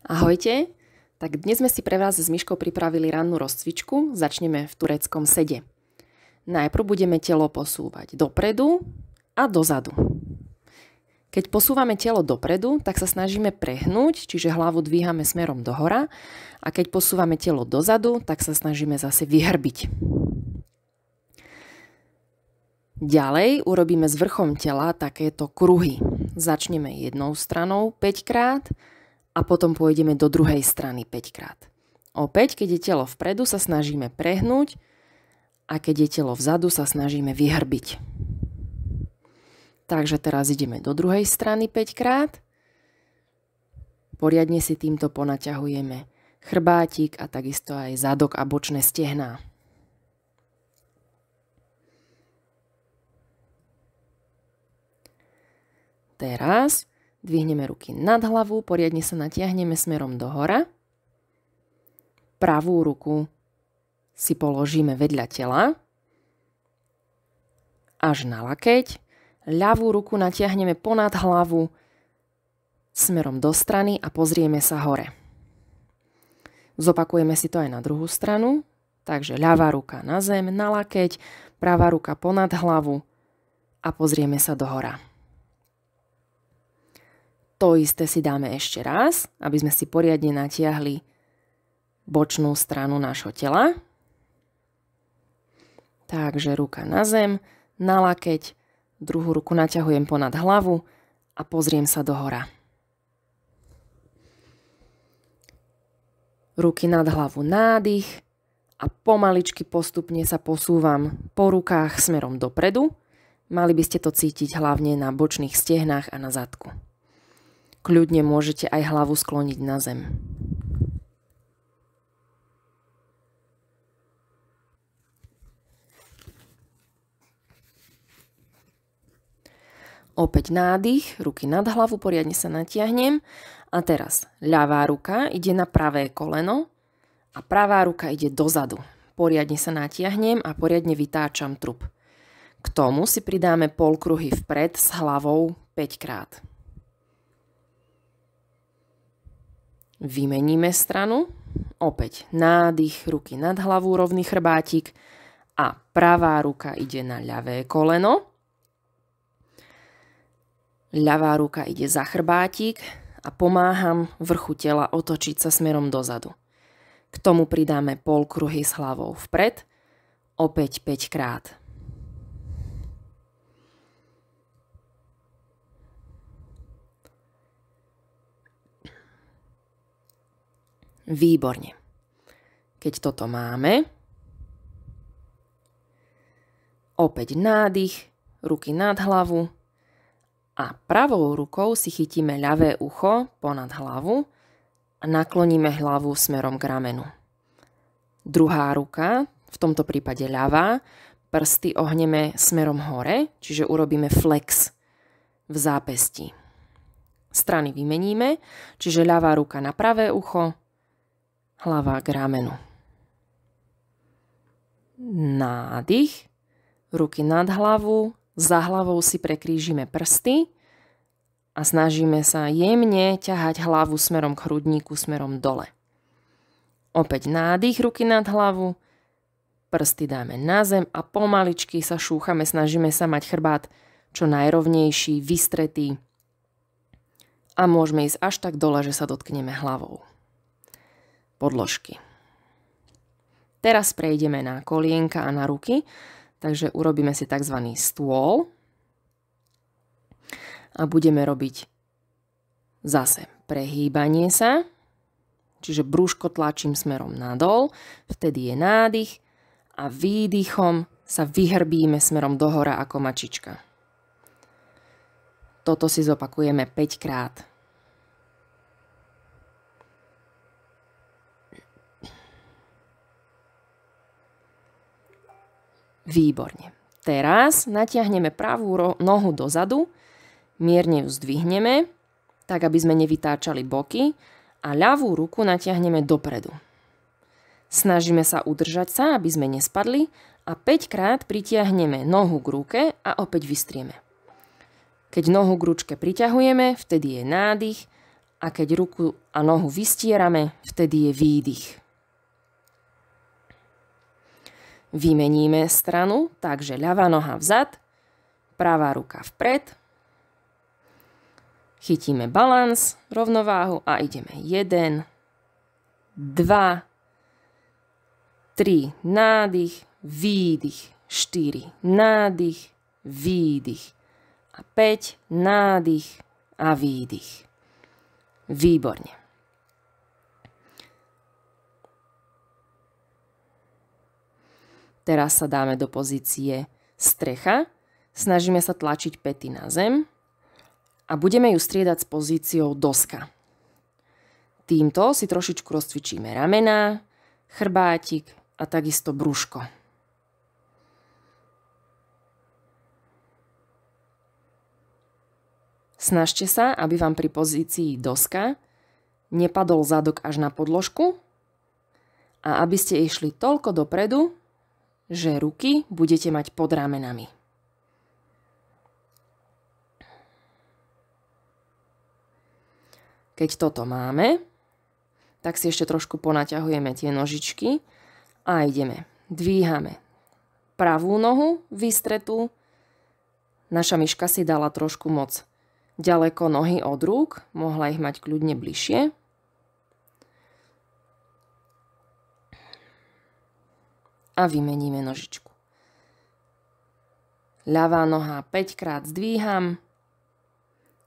Ahojte! Tak dnes sme si pre vás s Myškou pripravili rannú rozcvičku, začneme v tureckom sede. Najprv budeme telo posúvať dopredu a dozadu. Keď posúvame telo dopredu, tak sa snažíme prehnúť, čiže hlavu dvíhame smerom dohora a keď posúvame telo dozadu, tak sa snažíme zase vyhrbiť. Ďalej urobíme s vrchom tela takéto kruhy. Začneme jednou stranou 5 krát, a potom pôjdeme do druhej strany 5 krát. Opäť, keď je telo vpredu, sa snažíme prehnúť a keď je telo vzadu, sa snažíme vyhrbiť. Takže teraz ideme do druhej strany 5 krát. Poriadne si týmto ponaťahujeme chrbátik a takisto aj zadok a bočné stehná. Teraz Dvihneme ruky nad hlavu, poriadne sa natiahneme smerom do hora. Pravú ruku si položíme vedľa tela až na lakeť. Ľavú ruku natiahneme ponad hlavu smerom do strany a pozrieme sa hore. Zopakujeme si to aj na druhú stranu. Takže ľavá ruka na zem, na lakeť, pravá ruka ponad hlavu a pozrieme sa do hora. To isté si dáme ešte raz, aby sme si poriadne natiahli bočnú stranu nášho tela. Takže ruka na zem, na lakeť, druhú ruku naťahujem ponad hlavu a pozriem sa do hora. Ruky nad hlavu nádych a pomaličky postupne sa posúvam po rukách smerom dopredu. Mali by ste to cítiť hlavne na bočných stehnách a na zadku kľudne môžete aj hlavu skloniť na zem. Opäť nádych, ruky nad hlavu, poriadne sa natiahnem. A teraz ľavá ruka ide na pravé koleno a pravá ruka ide dozadu. Poriadne sa natiahnem a poriadne vytáčam trup. K tomu si pridáme polkruhy vpred s hlavou 5 krát. Vymeníme stranu. Opäť nádych, ruky nad hlavu, rovný chrbátik a pravá ruka ide na ľavé koleno. Ľavá ruka ide za chrbátik a pomáham vrchu tela otočiť sa smerom dozadu. K tomu pridáme polkruhy s hlavou vpred, opäť 5 krát. Výborne. Keď toto máme, opäť nádych, ruky nad hlavu a pravou rukou si chytíme ľavé ucho ponad hlavu a nakloníme hlavu smerom k ramenu. Druhá ruka, v tomto prípade ľavá, prsty ohneme smerom hore, čiže urobíme flex v zápesti. Strany vymeníme, čiže ľavá ruka na pravé ucho, hlava k ramenu. Nádych, ruky nad hlavu, za hlavou si prekrížime prsty a snažíme sa jemne ťahať hlavu smerom k hrudníku, smerom dole. Opäť nádych, ruky nad hlavu, prsty dáme na zem a pomaličky sa šúchame, snažíme sa mať chrbát čo najrovnejší, vystretý a môžeme ísť až tak dole, že sa dotkneme hlavou podložky. Teraz prejdeme na kolienka a na ruky, takže urobíme si tzv. stôl a budeme robiť zase prehýbanie sa, čiže brúško tlačím smerom nadol, vtedy je nádych a výdychom sa vyhrbíme smerom dohora ako mačička. Toto si zopakujeme 5 krát. Výborne. Teraz natiahneme pravú nohu dozadu, mierne ju zdvihneme, tak aby sme nevytáčali boky a ľavú ruku natiahneme dopredu. Snažíme sa udržať sa, aby sme nespadli a 5 krát pritiahneme nohu k ruke a opäť vystrieme. Keď nohu k ručke priťahujeme, vtedy je nádych a keď ruku a nohu vystierame, vtedy je výdych. Vymeníme stranu, takže ľavá noha vzad, pravá ruka vpred. Chytíme balans, rovnováhu a ideme 1, 2, 3, nádych, výdych, 4, nádych, výdych a 5, nádych a výdych. Výborne. Teraz sa dáme do pozície strecha, snažíme sa tlačiť pety na zem a budeme ju striedať s pozíciou doska. Týmto si trošičku rozcvičíme ramena, chrbátik a takisto brúško. Snažte sa, aby vám pri pozícii doska nepadol zadok až na podložku a aby ste išli toľko dopredu, že ruky budete mať pod ramenami. Keď toto máme, tak si ešte trošku ponaťahujeme tie nožičky a ideme. Dvíhame pravú nohu vystretú. Naša myška si dala trošku moc ďaleko nohy od rúk, mohla ich mať kľudne bližšie. a vymeníme nožičku. Ľavá noha 5 krát zdvíham,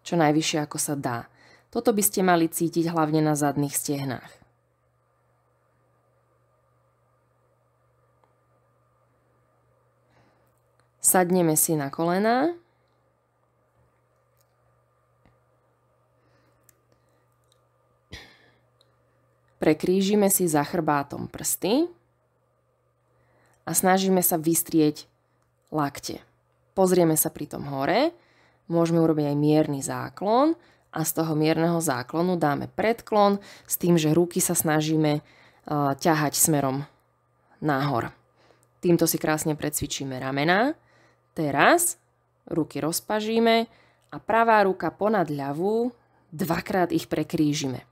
čo najvyššie ako sa dá. Toto by ste mali cítiť hlavne na zadných stehnách. Sadneme si na kolená. Prekrížime si za chrbátom prsty a snažíme sa vystrieť lakte. Pozrieme sa pri tom hore, môžeme urobiť aj mierny záklon a z toho mierneho záklonu dáme predklon s tým, že ruky sa snažíme e, ťahať smerom nahor. Týmto si krásne precvičíme ramena. Teraz ruky rozpažíme a pravá ruka ponad ľavú dvakrát ich prekrížime.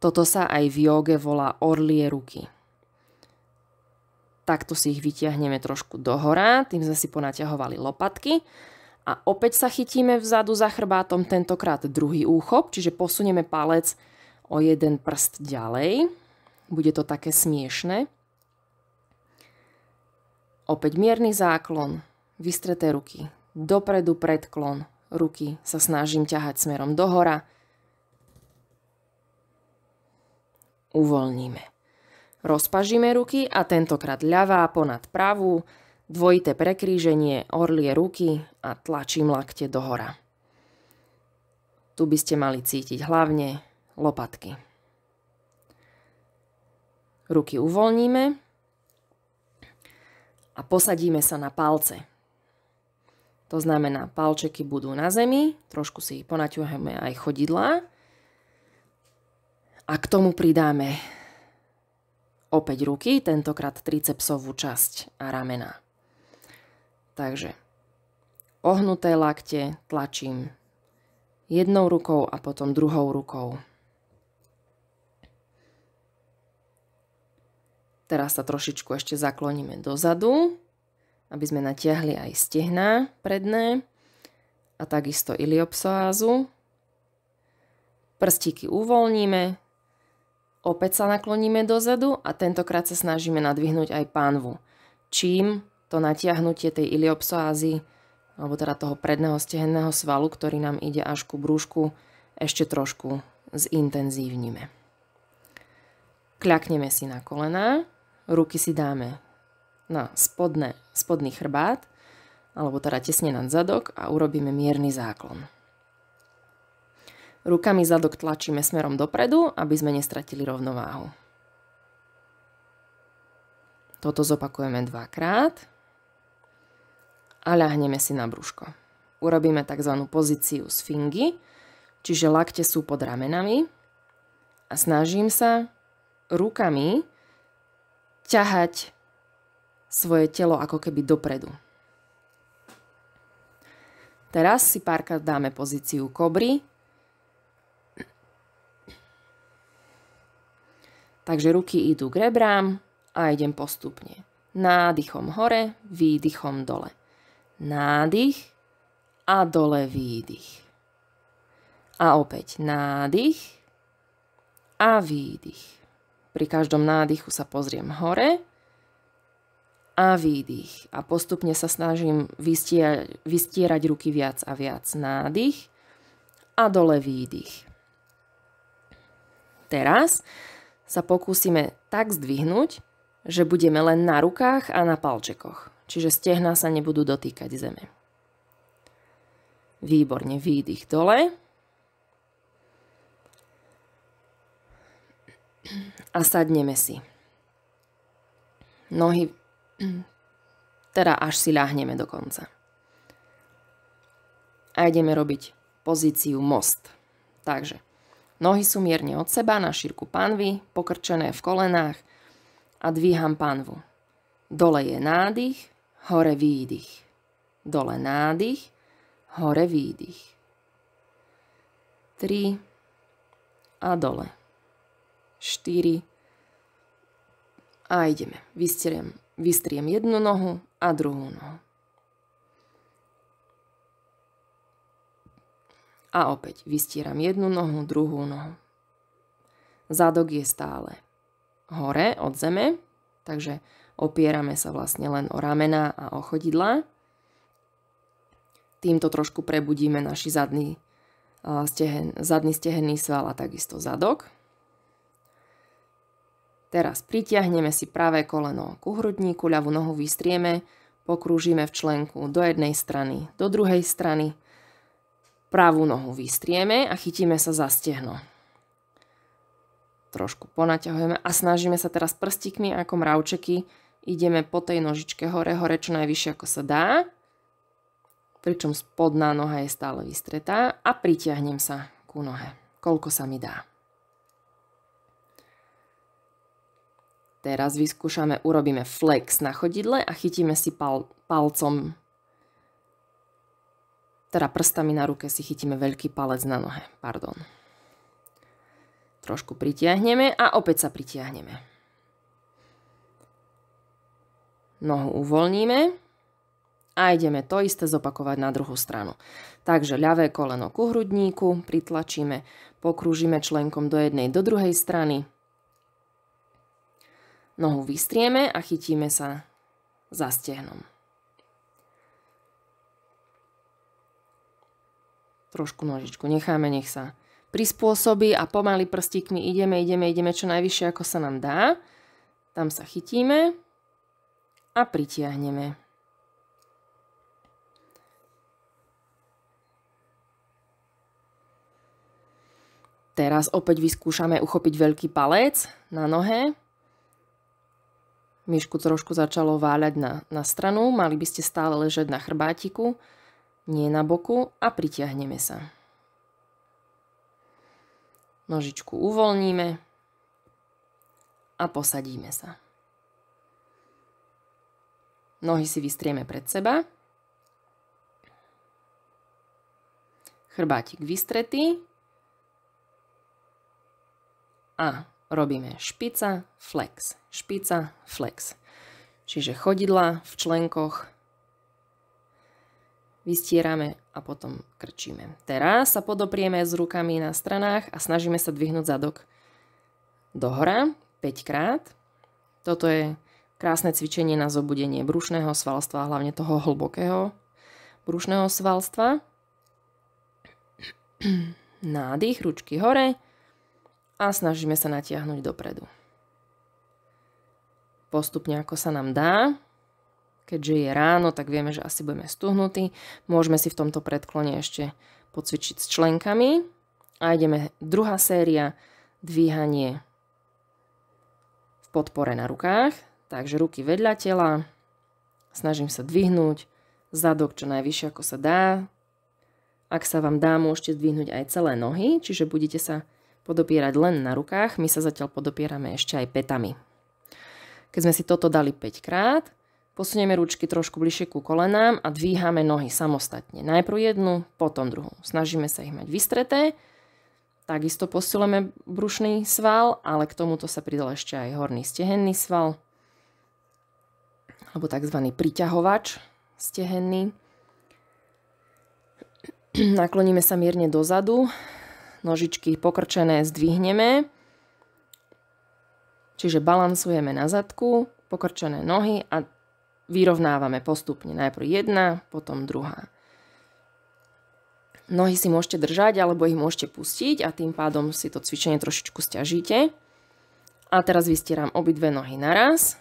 Toto sa aj v joge volá orlie ruky takto si ich vytiahneme trošku dohora, tým sme si ponaťahovali lopatky a opäť sa chytíme vzadu za chrbátom, tentokrát druhý úchop, čiže posunieme palec o jeden prst ďalej. Bude to také smiešne. Opäť mierny záklon, vystreté ruky, dopredu predklon, ruky sa snažím ťahať smerom dohora. Uvoľníme. Rozpažíme ruky a tentokrát ľavá ponad pravú, dvojité prekríženie, orlie ruky a tlačím lakte dohora. Tu by ste mali cítiť hlavne lopatky. Ruky uvoľníme a posadíme sa na palce. To znamená, palčeky budú na zemi, trošku si ponaťujeme aj chodidlá a k tomu pridáme Opäť ruky, tentokrát tricepsovú časť a ramena. Takže ohnuté lakte tlačím jednou rukou a potom druhou rukou. Teraz sa trošičku ešte zakloníme dozadu, aby sme natiahli aj stehná predné a takisto iliopsoázu. Prstíky uvoľníme, Opäť sa nakloníme dozadu a tentokrát sa snažíme nadvihnúť aj pánvu. Čím to natiahnutie tej iliopsoázy, alebo teda toho predného stehenného svalu, ktorý nám ide až ku brúšku, ešte trošku zintenzívnime. Kľakneme si na kolená, ruky si dáme na spodné, spodný chrbát, alebo teda tesne nad zadok a urobíme mierny záklon. Rukami zadok tlačíme smerom dopredu, aby sme nestratili rovnováhu. Toto zopakujeme dvakrát a ľahneme si na brúško. Urobíme tzv. pozíciu sfingy, čiže lakte sú pod ramenami a snažím sa rukami ťahať svoje telo ako keby dopredu. Teraz si párkrát dáme pozíciu kobry, Takže ruky idú k rebrám a idem postupne. Nádychom hore, výdychom dole. Nádych a dole výdych. A opäť nádych a výdych. Pri každom nádychu sa pozriem hore a výdych. A postupne sa snažím vystierať, vystierať ruky viac a viac. Nádych a dole výdych. Teraz sa pokúsime tak zdvihnúť, že budeme len na rukách a na palčekoch, čiže stehna sa nebudú dotýkať zeme. Výborne, výdych dole. A sadneme si. Nohy, teda až si ľahneme konca. A ideme robiť pozíciu most. Takže Nohy sú mierne od seba na šírku panvy, pokrčené v kolenách a dvíham panvu. Dole je nádych, hore výdych. Dole nádych, hore výdych. 3 a dole. 4 a ideme. Vystriem, vystriem jednu nohu a druhú nohu. A opäť vystieram jednu nohu, druhú nohu. Zadok je stále hore od zeme, takže opierame sa vlastne len o ramena a o chodidla. Týmto trošku prebudíme naši zadný, stehen, zadný stehenný sval a takisto zadok. Teraz pritiahneme si pravé koleno ku hrudníku, ľavú nohu vystrieme, pokrúžime v členku do jednej strany, do druhej strany, Pravú nohu vystrieme a chytíme sa za stehno. Trošku ponaťahujeme a snažíme sa teraz prstikmi ako mravčeky. Ideme po tej nožičke hore, hore čo najvyššie ako sa dá. Pričom spodná noha je stále vystretá a pritiahnem sa ku nohe, koľko sa mi dá. Teraz vyskúšame, urobíme flex na chodidle a chytíme si pal, palcom teda prstami na ruke si chytíme veľký palec na nohe. Pardon. Trošku pritiahneme a opäť sa pritiahneme. Nohu uvoľníme a ideme to isté zopakovať na druhú stranu. Takže ľavé koleno ku hrudníku, pritlačíme, pokrúžime členkom do jednej do druhej strany. Nohu vystrieme a chytíme sa za stehnom. Trošku nožičku, necháme, nech sa prispôsobí a pomaly prstíkmi ideme, ideme, ideme čo najvyššie, ako sa nám dá. Tam sa chytíme a pritiahneme. Teraz opäť vyskúšame uchopiť veľký palec na nohe. Myšku trošku začalo váľať na, na stranu, mali by ste stále ležať na chrbátiku nie na boku a pritiahneme sa. Nožičku uvoľníme a posadíme sa. Nohy si vystrieme pred seba. Chrbátik vystretý. A robíme špica, flex, špica, flex. Čiže chodidla v členkoch vystierame a potom krčíme. Teraz sa podoprieme s rukami na stranách a snažíme sa dvihnúť zadok dohora 5 krát. Toto je krásne cvičenie na zobudenie brušného svalstva, hlavne toho hlbokého brušného svalstva. Nádych, ručky hore a snažíme sa natiahnuť dopredu. Postupne ako sa nám dá, Keďže je ráno, tak vieme, že asi budeme stuhnutí. Môžeme si v tomto predklone ešte pocvičiť s členkami. A ideme druhá séria, dvíhanie v podpore na rukách. Takže ruky vedľa tela, snažím sa dvihnúť, zadok čo najvyššie ako sa dá. Ak sa vám dá, môžete zdvihnúť aj celé nohy, čiže budete sa podopierať len na rukách, my sa zatiaľ podopierame ešte aj petami. Keď sme si toto dali 5 krát, Posunieme ručky trošku bližšie ku kolenám a dvíhame nohy samostatne. Najprv jednu, potom druhú. Snažíme sa ich mať vystreté. Takisto posilujeme brušný sval, ale k tomuto sa pridal ešte aj horný stehenný sval alebo tzv. priťahovač stehenný. Nakloníme sa mierne dozadu, nožičky pokrčené zdvihneme, čiže balansujeme na zadku, pokrčené nohy a vyrovnávame postupne. Najprv jedna, potom druhá. Nohy si môžete držať alebo ich môžete pustiť a tým pádom si to cvičenie trošičku stiažíte. A teraz vystieram obidve nohy naraz.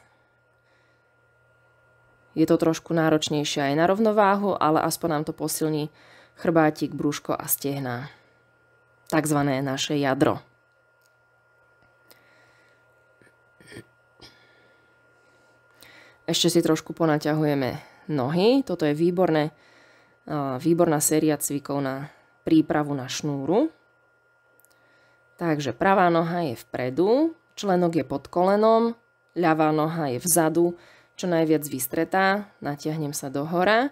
Je to trošku náročnejšie aj na rovnováhu, ale aspoň nám to posilní chrbátik, brúško a stehná. Takzvané naše jadro. Ešte si trošku ponaťahujeme nohy. Toto je výborné, výborná séria cvikov na prípravu na šnúru. Takže pravá noha je vpredu, členok je pod kolenom, ľavá noha je vzadu, čo najviac vystretá, natiahnem sa do hora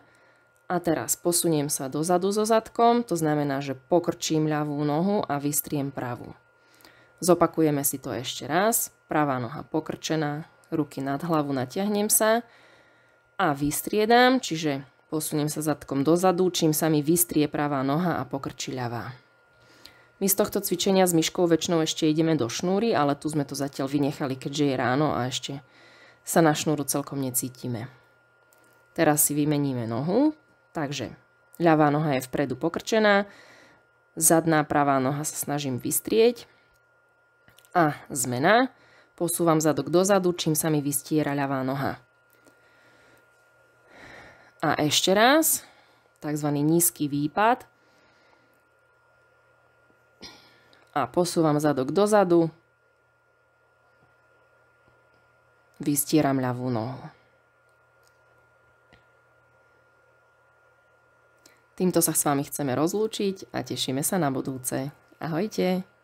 a teraz posuniem sa dozadu so zadkom, to znamená, že pokrčím ľavú nohu a vystriem pravú. Zopakujeme si to ešte raz, pravá noha pokrčená, ruky nad hlavu, natiahnem sa a vystriedam, čiže posuniem sa zadkom dozadu, čím sa mi vystrie pravá noha a pokrčí ľavá. My z tohto cvičenia s myškou väčšinou ešte ideme do šnúry, ale tu sme to zatiaľ vynechali, keďže je ráno a ešte sa na šnúru celkom necítime. Teraz si vymeníme nohu, takže ľavá noha je vpredu pokrčená, zadná pravá noha sa snažím vystrieť a zmena. Posúvam zadok dozadu, čím sa mi vystiera ľavá noha. A ešte raz, takzvaný nízky výpad. A posúvam zadok dozadu. Vystieram ľavú nohu. Týmto sa s vami chceme rozlúčiť a tešíme sa na budúce. Ahojte!